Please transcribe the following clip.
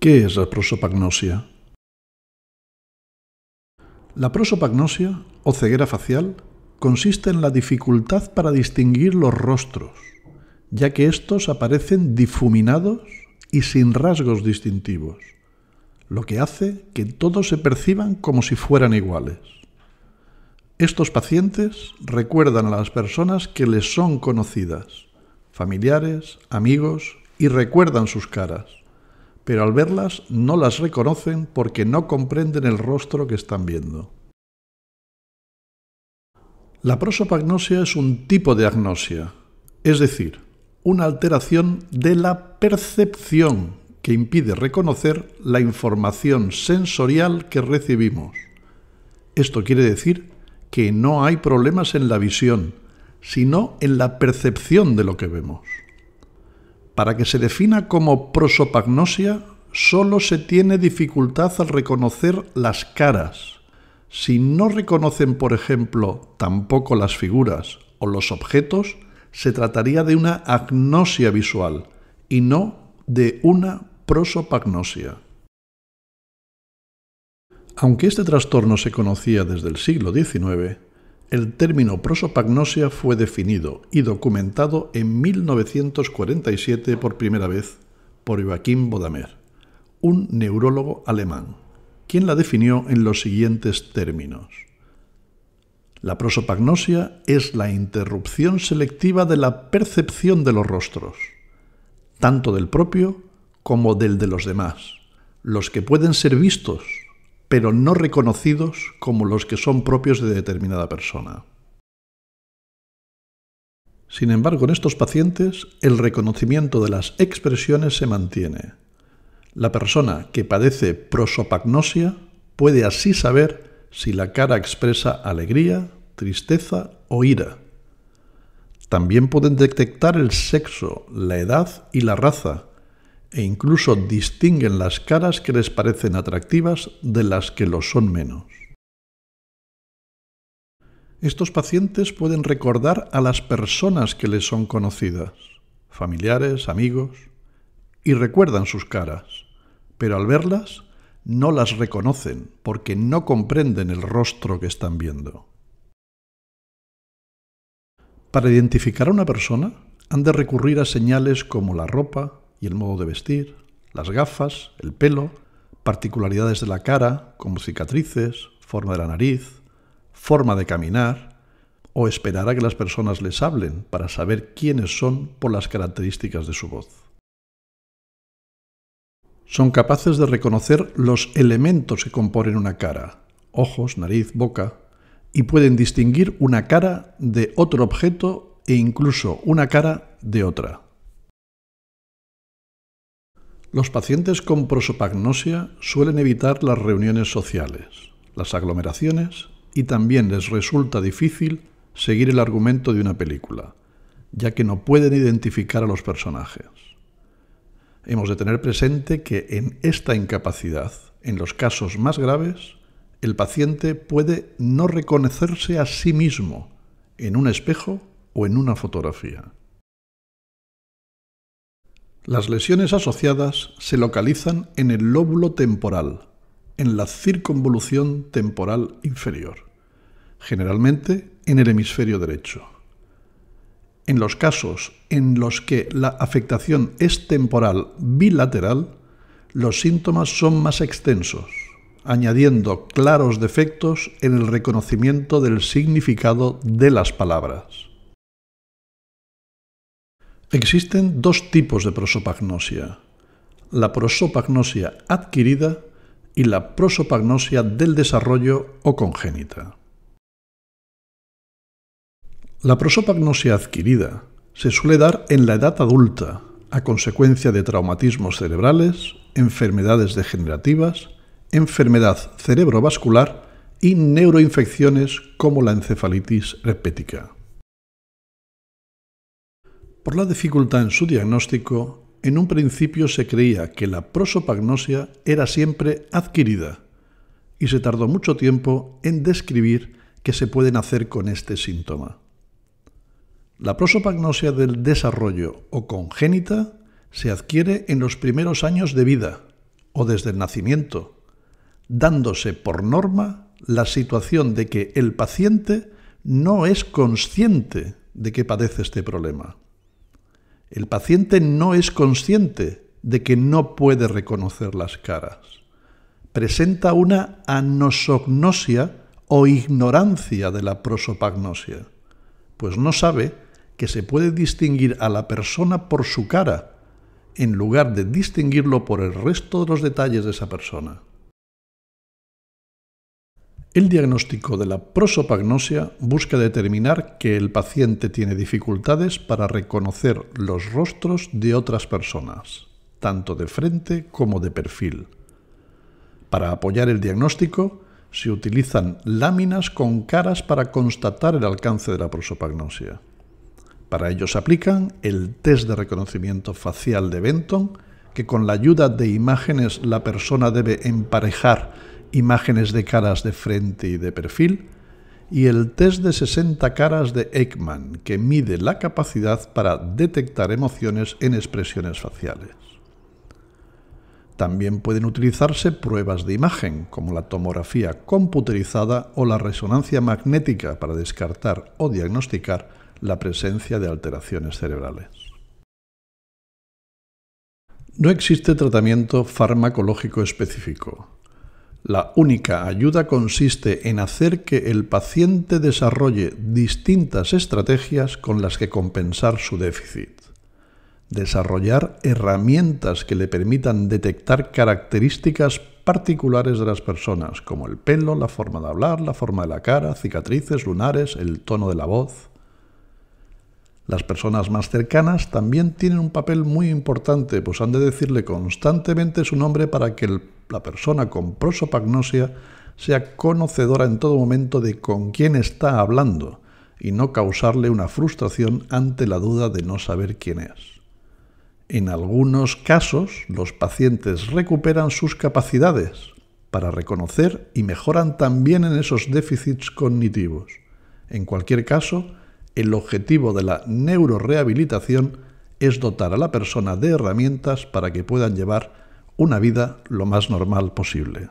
¿Qué es la prosopagnosia? La prosopagnosia, o ceguera facial, consiste en la dificultad para distinguir los rostros, ya que estos aparecen difuminados y sin rasgos distintivos, lo que hace que todos se perciban como si fueran iguales. Estos pacientes recuerdan a las personas que les son conocidas, familiares, amigos, y recuerdan sus caras, pero al verlas no las reconocen porque no comprenden el rostro que están viendo. La prosopagnosia es un tipo de agnosia, es decir, una alteración de la percepción que impide reconocer la información sensorial que recibimos. Esto quiere decir que no hay problemas en la visión, sino en la percepción de lo que vemos. Para que se defina como prosopagnosia, solo se tiene dificultad al reconocer las caras. Si no reconocen, por ejemplo, tampoco las figuras o los objetos, se trataría de una agnosia visual y no de una prosopagnosia. Aunque este trastorno se conocía desde el siglo XIX, el término prosopagnosia fue definido y documentado en 1947 por primera vez por Joachim Bodamer, un neurólogo alemán, quien la definió en los siguientes términos. La prosopagnosia es la interrupción selectiva de la percepción de los rostros, tanto del propio como del de los demás, los que pueden ser vistos pero no reconocidos como los que son propios de determinada persona. Sin embargo, en estos pacientes el reconocimiento de las expresiones se mantiene. La persona que padece prosopagnosia puede así saber si la cara expresa alegría, tristeza o ira. También pueden detectar el sexo, la edad y la raza, e incluso distinguen las caras que les parecen atractivas de las que lo son menos. Estos pacientes pueden recordar a las personas que les son conocidas, familiares, amigos, y recuerdan sus caras, pero al verlas no las reconocen porque no comprenden el rostro que están viendo. Para identificar a una persona han de recurrir a señales como la ropa, y el modo de vestir, las gafas, el pelo, particularidades de la cara como cicatrices, forma de la nariz, forma de caminar, o esperar a que las personas les hablen para saber quiénes son por las características de su voz. Son capaces de reconocer los elementos que componen una cara, ojos, nariz, boca, y pueden distinguir una cara de otro objeto e incluso una cara de otra. Los pacientes con prosopagnosia suelen evitar las reuniones sociales, las aglomeraciones y también les resulta difícil seguir el argumento de una película, ya que no pueden identificar a los personajes. Hemos de tener presente que en esta incapacidad, en los casos más graves, el paciente puede no reconocerse a sí mismo en un espejo o en una fotografía. Las lesiones asociadas se localizan en el lóbulo temporal, en la circunvolución temporal inferior, generalmente en el hemisferio derecho. En los casos en los que la afectación es temporal bilateral, los síntomas son más extensos, añadiendo claros defectos en el reconocimiento del significado de las palabras. Existen dos tipos de prosopagnosia, la prosopagnosia adquirida y la prosopagnosia del desarrollo o congénita. La prosopagnosia adquirida se suele dar en la edad adulta, a consecuencia de traumatismos cerebrales, enfermedades degenerativas, enfermedad cerebrovascular y neuroinfecciones como la encefalitis repética. Por la dificultad en su diagnóstico, en un principio se creía que la prosopagnosia era siempre adquirida y se tardó mucho tiempo en describir qué se puede hacer con este síntoma. La prosopagnosia del desarrollo o congénita se adquiere en los primeros años de vida o desde el nacimiento, dándose por norma la situación de que el paciente no es consciente de que padece este problema. El paciente no es consciente de que no puede reconocer las caras. Presenta una anosognosia o ignorancia de la prosopagnosia, pues no sabe que se puede distinguir a la persona por su cara en lugar de distinguirlo por el resto de los detalles de esa persona. El diagnóstico de la prosopagnosia busca determinar que el paciente tiene dificultades para reconocer los rostros de otras personas, tanto de frente como de perfil. Para apoyar el diagnóstico, se utilizan láminas con caras para constatar el alcance de la prosopagnosia. Para ello se aplican el test de reconocimiento facial de Benton, que con la ayuda de imágenes la persona debe emparejar imágenes de caras de frente y de perfil, y el test de 60 caras de Ekman, que mide la capacidad para detectar emociones en expresiones faciales. También pueden utilizarse pruebas de imagen, como la tomografía computerizada o la resonancia magnética para descartar o diagnosticar la presencia de alteraciones cerebrales. No existe tratamiento farmacológico específico, la única ayuda consiste en hacer que el paciente desarrolle distintas estrategias con las que compensar su déficit. Desarrollar herramientas que le permitan detectar características particulares de las personas, como el pelo, la forma de hablar, la forma de la cara, cicatrices, lunares, el tono de la voz. Las personas más cercanas también tienen un papel muy importante, pues han de decirle constantemente su nombre para que el la persona con prosopagnosia sea conocedora en todo momento de con quién está hablando y no causarle una frustración ante la duda de no saber quién es. En algunos casos, los pacientes recuperan sus capacidades para reconocer y mejoran también en esos déficits cognitivos. En cualquier caso, el objetivo de la neurorehabilitación es dotar a la persona de herramientas para que puedan llevar una vida lo más normal posible.